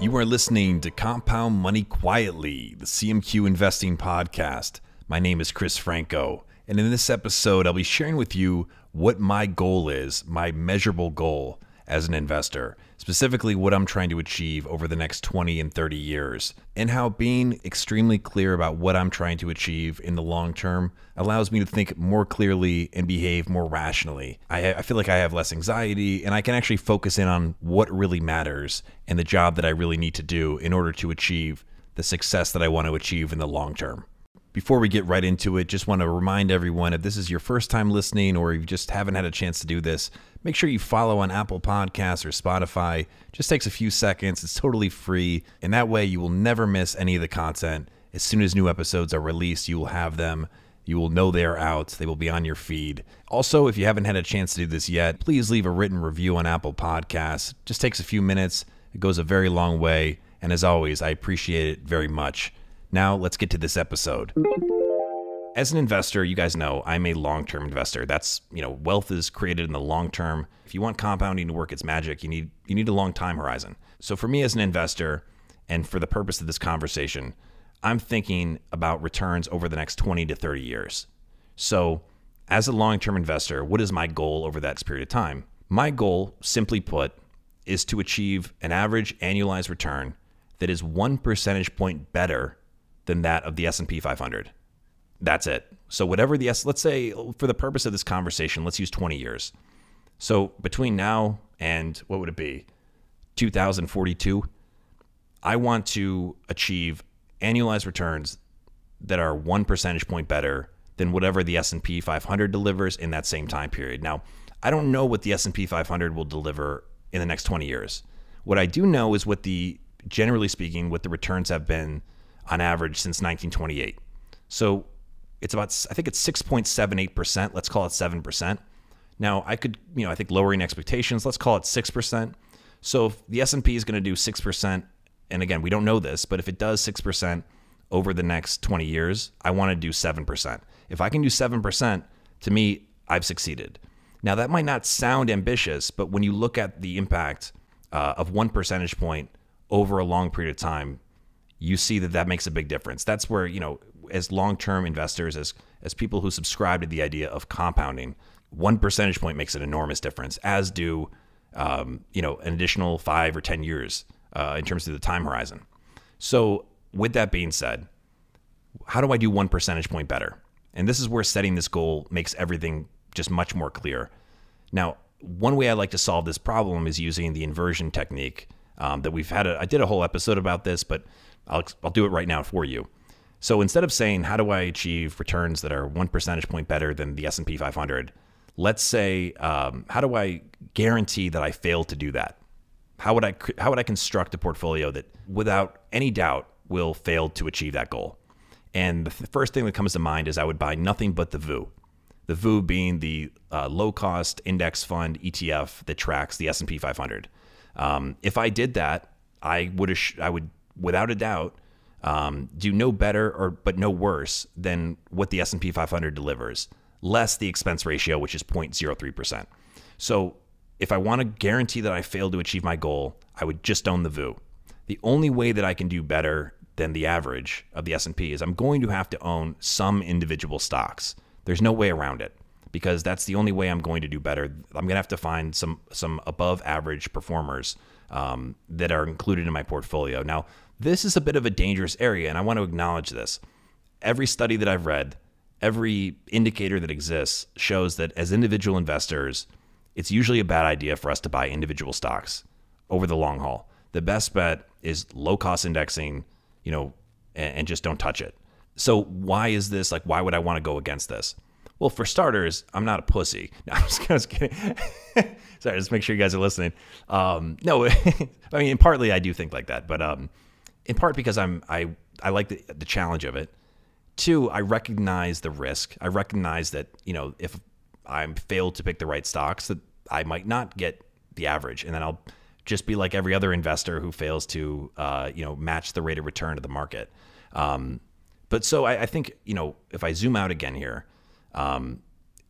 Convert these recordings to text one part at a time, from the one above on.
You are listening to Compound Money Quietly, the CMQ Investing Podcast. My name is Chris Franco, and in this episode, I'll be sharing with you what my goal is, my measurable goal as an investor specifically what I'm trying to achieve over the next 20 and 30 years, and how being extremely clear about what I'm trying to achieve in the long term allows me to think more clearly and behave more rationally. I, I, feel like I have less anxiety and I can actually focus in on what really matters and the job that I really need to do in order to achieve the success that I want to achieve in the long term. Before we get right into it, just want to remind everyone if this is your first time listening or you just haven't had a chance to do this, make sure you follow on Apple Podcasts or Spotify. It just takes a few seconds, it's totally free, and that way you will never miss any of the content. As soon as new episodes are released, you will have them. You will know they are out. They will be on your feed. Also, if you haven't had a chance to do this yet, please leave a written review on Apple Podcasts. It just takes a few minutes. It goes a very long way. And as always, I appreciate it very much. Now let's get to this episode. As an investor, you guys know I'm a long-term investor. That's, you know, wealth is created in the long term. If you want compounding to work its magic, you need you need a long time horizon. So for me as an investor and for the purpose of this conversation, I'm thinking about returns over the next 20 to 30 years. So, as a long-term investor, what is my goal over that period of time? My goal, simply put, is to achieve an average annualized return that is 1 percentage point better than that of the S&P 500. That's it. So whatever the S let's say for the purpose of this conversation, let's use 20 years. So between now and what would it be? 2042, I want to achieve annualized returns that are 1 percentage point better than whatever the S&P 500 delivers in that same time period. Now, I don't know what the S&P 500 will deliver in the next 20 years. What I do know is what the generally speaking what the returns have been on average since 1928. So it's about, I think it's 6.78%. Let's call it 7%. Now I could, you know, I think lowering expectations, let's call it 6%. So if the S&P is going to do 6%, and again, we don't know this, but if it does 6% over the next 20 years, I want to do 7%. If I can do 7%, to me, I've succeeded. Now that might not sound ambitious, but when you look at the impact uh, of one percentage point over a long period of time, you see that that makes a big difference. That's where, you know, as long-term investors, as as people who subscribe to the idea of compounding, one percentage point makes an enormous difference, as do, um, you know, an additional five or 10 years uh, in terms of the time horizon. So with that being said, how do I do one percentage point better? And this is where setting this goal makes everything just much more clear. Now, one way I like to solve this problem is using the inversion technique um, that we've had. A, I did a whole episode about this, but I'll, I'll do it right now for you. So instead of saying, how do I achieve returns that are one percentage point better than the S&P 500? Let's say, um, how do I guarantee that I fail to do that? How would I, how would I construct a portfolio that without any doubt will fail to achieve that goal? And the first thing that comes to mind is I would buy nothing but the VU. The VU being the uh, low-cost index fund ETF that tracks the S&P 500. Um, if I did that, I would I would without a doubt, um, do no better or but no worse than what the S&P 500 delivers, less the expense ratio, which is 0.03%. So if I want to guarantee that I fail to achieve my goal, I would just own the VU. The only way that I can do better than the average of the S&P is I'm going to have to own some individual stocks. There's no way around it because that's the only way I'm going to do better. I'm going to have to find some some above average performers um, that are included in my portfolio. Now, this is a bit of a dangerous area, and I want to acknowledge this. Every study that I've read, every indicator that exists shows that as individual investors, it's usually a bad idea for us to buy individual stocks over the long haul. The best bet is low cost indexing, you know, and, and just don't touch it. So why is this like why would I want to go against this? Well, for starters, I'm not a pussy. No, I'm just, I'm just kidding. Sorry, just make sure you guys are listening. Um, no, I mean, partly I do think like that, but um, in part because I'm I I like the, the challenge of it. Two, I recognize the risk. I recognize that you know if I'm failed to pick the right stocks, that I might not get the average, and then I'll just be like every other investor who fails to uh, you know match the rate of return to the market. Um, but so I, I, think you know if I zoom out again here, um,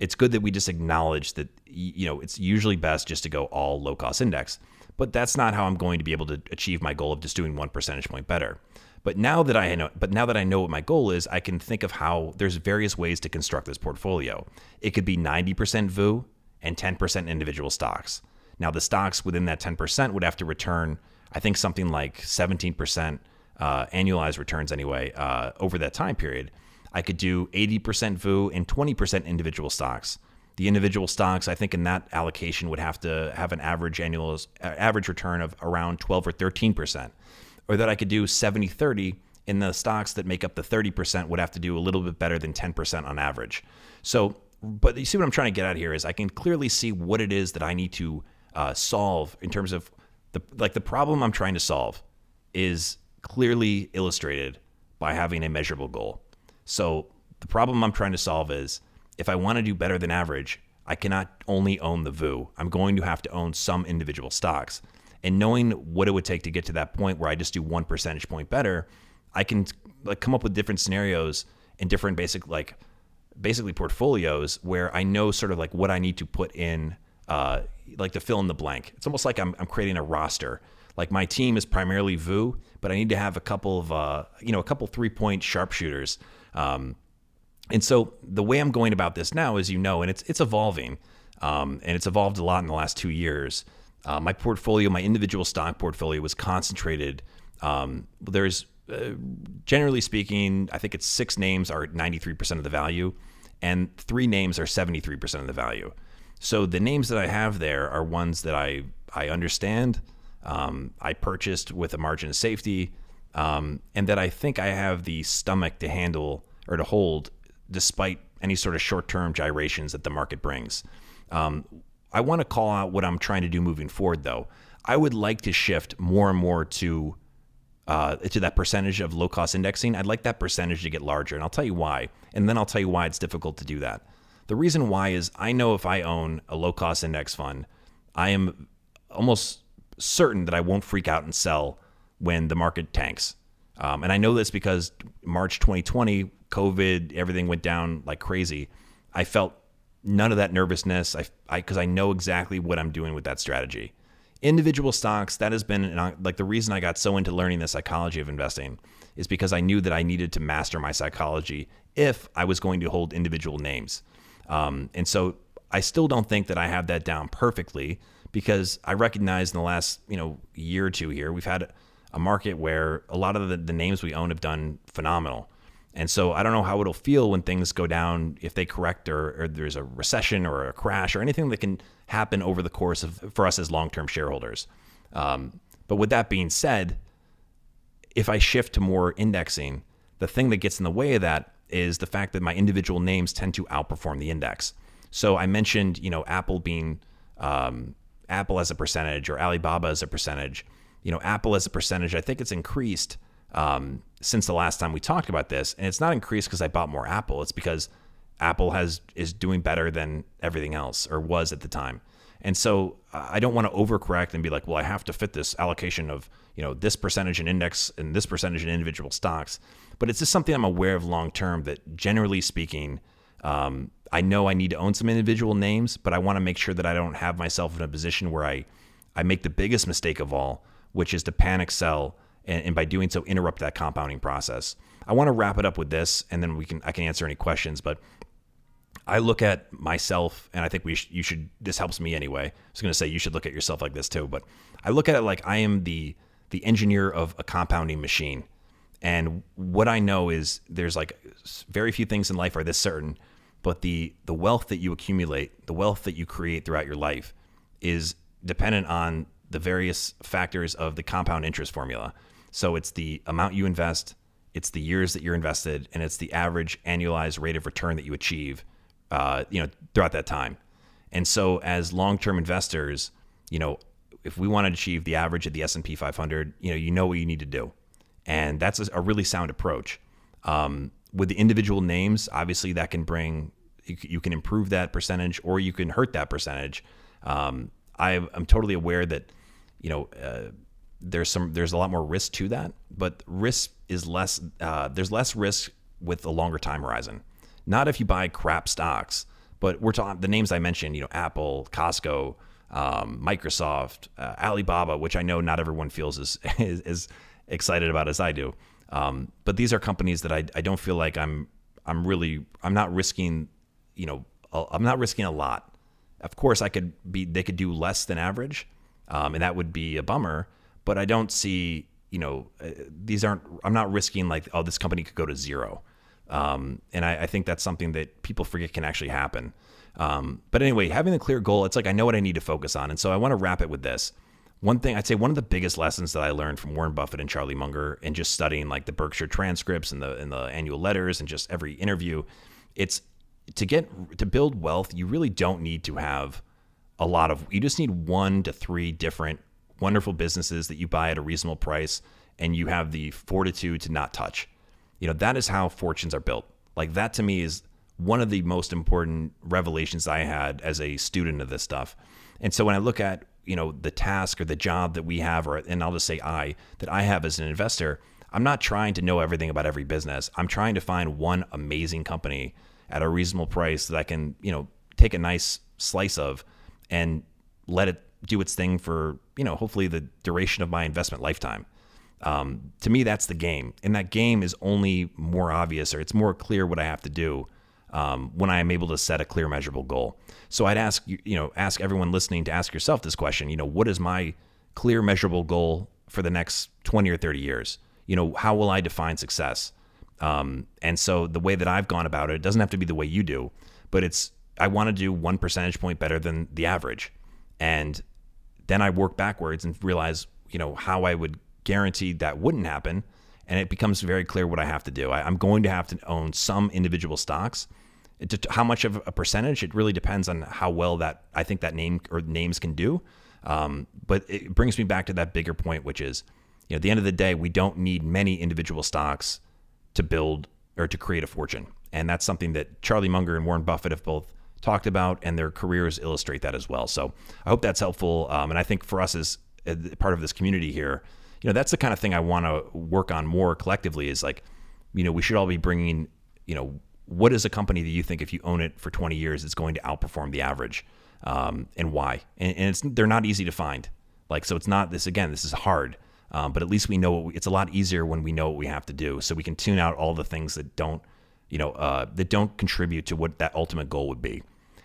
it's good that we just acknowledge that you know it's usually best just to go all low cost index but that's not how I'm going to be able to achieve my goal of just doing one percentage point better. But now that I know, but now that I know what my goal is, I can think of how there's various ways to construct this portfolio. It could be 90% VU and 10% individual stocks. Now the stocks within that 10% would have to return, I think something like 17% uh, annualized returns anyway uh, over that time period. I could do 80% VU and 20% individual stocks, the individual stocks, I think in that allocation would have to have an average annual uh, average return of around 12 or 13 percent, or that I could do 70 30 in the stocks that make up the 30 percent would have to do a little bit better than 10 percent on average. So, but you see what I'm trying to get at here is I can clearly see what it is that I need to uh, solve in terms of the like the problem I'm trying to solve is clearly illustrated by having a measurable goal. So the problem I'm trying to solve is if I want to do better than average, I cannot only own the VU. I'm going to have to own some individual stocks. And knowing what it would take to get to that point where I just do one percentage point better, I can like come up with different scenarios and different basic like basically portfolios where I know sort of like what I need to put in uh, like to fill in the blank. It's almost like I'm, I'm creating a roster. Like my team is primarily VU, but I need to have a couple of uh, you know a couple three point sharpshooters um, and so the way I'm going about this now, as you know, and it's it's evolving, um, and it's evolved a lot in the last two years. Uh, my portfolio, my individual stock portfolio, was concentrated. Um, there's uh, generally speaking, I think it's six names are 93% of the value, and three names are 73% of the value. So the names that I have there are ones that I I understand, um, I purchased with a margin of safety, um, and that I think I have the stomach to handle or to hold despite any sort of short term gyrations that the market brings. Um, I want to call out what I'm trying to do moving forward, though. I would like to shift more and more to uh, to that percentage of low cost indexing. I'd like that percentage to get larger, and I'll tell you why. And then I'll tell you why it's difficult to do that. The reason why is I know if I own a low cost index fund, I am almost certain that I won't freak out and sell when the market tanks um, and I know this because March 2020, COVID, everything went down like crazy. I felt none of that nervousness. I, I, cause I know exactly what I'm doing with that strategy. Individual stocks, that has been like the reason I got so into learning the psychology of investing is because I knew that I needed to master my psychology if I was going to hold individual names. Um, and so I still don't think that I have that down perfectly because I recognize in the last, you know, year or two here, we've had a market where a lot of the, the names we own have done phenomenal. And so I don't know how it'll feel when things go down, if they correct or, or, there's a recession or a crash or anything that can happen over the course of for us as long-term shareholders. Um, but with that being said, if I shift to more indexing, the thing that gets in the way of that is the fact that my individual names tend to outperform the index. So I mentioned, you know, Apple being um, Apple as a percentage or Alibaba as a percentage you know, Apple as a percentage, I think it's increased um, since the last time we talked about this. And it's not increased because I bought more Apple. It's because Apple has is doing better than everything else or was at the time. And so uh, I don't want to overcorrect and be like, well, I have to fit this allocation of you know this percentage in index and this percentage in individual stocks. But it's just something I'm aware of long term that generally speaking, um, I know I need to own some individual names, but I want to make sure that I don't have myself in a position where I I make the biggest mistake of all, which is to panic sell and, and by doing so interrupt that compounding process. I want to wrap it up with this, and then we can I can answer any questions. But I look at myself, and I think we sh- you should. This helps me anyway. I was going to say you should look at yourself like this too, but I look at it like I am the the engineer of a compounding machine, and what I know is there's like very few things in life are this certain, but the the wealth that you accumulate, the wealth that you create throughout your life, is dependent on the various factors of the compound interest formula. So it's the amount you invest, it's the years that you're invested, and it's the average annualized rate of return that you achieve, uh, you know, throughout that time. And so as long-term investors, you know, if we want to achieve the average of the S&P 500, you know, you know what you need to do. And that's a, really sound approach. Um, with the individual names, obviously that can bring, you, you can improve that percentage or you can hurt that percentage. Um, I, am totally aware that you know, uh, there's some there's a lot more risk to that, but risk is less. Uh, there's less risk with a longer time horizon. Not if you buy crap stocks, but we're talking the names I mentioned. You know, Apple, Costco, um, Microsoft, uh, Alibaba, which I know not everyone feels as is, as excited about as I do. Um, but these are companies that I, I don't feel like I'm I'm really I'm not risking you know I'm not risking a lot. Of course, I could be they could do less than average, um, and that would be a bummer. But I don't see, you know, uh, these aren't. I'm not risking like, oh, this company could go to zero. Um, and I, I, think that's something that people forget can actually happen. Um, but anyway, having a clear goal, it's like I know what I need to focus on, and so I want to wrap it with this. One thing I'd say, one of the biggest lessons that I learned from Warren Buffett and Charlie Munger, and just studying like the Berkshire transcripts and the and the annual letters and just every interview, it's to get to build wealth, you really don't need to have a lot of you just need one to three different wonderful businesses that you buy at a reasonable price and you have the fortitude to not touch. You know, that is how fortunes are built. Like that to me is one of the most important revelations I had as a student of this stuff. And so when I look at, you know, the task or the job that we have or and I'll just say I that I have as an investor, I'm not trying to know everything about every business. I'm trying to find one amazing company at a reasonable price that I can, you know, take a nice slice of and let it do its thing for you know hopefully the duration of my investment lifetime. Um, to me, that's the game, and that game is only more obvious or it's more clear what I have to do um, when I am able to set a clear, measurable goal. So I'd ask you know ask everyone listening to ask yourself this question. You know, what is my clear, measurable goal for the next twenty or thirty years? You know, how will I define success? Um, and so the way that I've gone about it, it doesn't have to be the way you do, but it's I want to do one percentage point better than the average. And then I work backwards and realize, you know, how I would guarantee that wouldn't happen. And it becomes very clear what I have to do. I, am going to have to own some individual stocks. It, how much of a percentage? It really depends on how well that I think that name or names can do. Um, but it brings me back to that bigger point, which is, you know, at the end of the day, we don't need many individual stocks to build or to create a fortune. And that's something that Charlie Munger and Warren Buffett have both talked about, and their careers illustrate that as well. So I hope that's helpful. Um, and I think for us as part of this community here, you know, that's the kind of thing I want to work on more collectively is like, you know, we should all be bringing, you know, what is a company that you think if you own it for 20 years, it's going to outperform the average um, and why? And, and, it's, they're not easy to find. Like, so it's not this, again, this is hard, um, but at least we know what we, it's a lot easier when we know what we have to do. So we can tune out all the things that don't, you know, uh, that don't contribute to what that ultimate goal would be.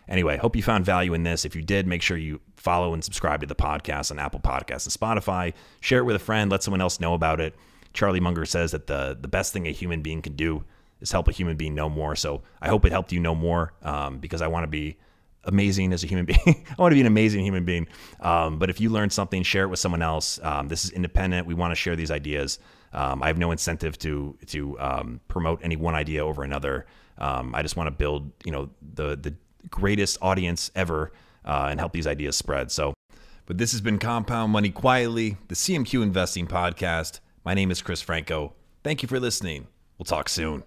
Anyway, hope you found value in this. If you did, make sure you follow and subscribe to the podcast on Apple Podcasts and Spotify. Share it with a friend, let someone else know about it. Charlie Munger says that the, the best thing a human being can do is help a human being know more. So I hope it helped you know more um, because I want to be amazing as a human being. I want to be an amazing human being. Um, but if you learn something, share it with someone else. Um, this is independent. We want to share these ideas. Um, I have no incentive to to um, promote any one idea over another. Um, I just want to build, you know, the the greatest audience ever uh, and help these ideas spread. So, but this has been Compound Money Quietly, the CMQ Investing Podcast. My name is Chris Franco. Thank you for listening. We'll talk soon.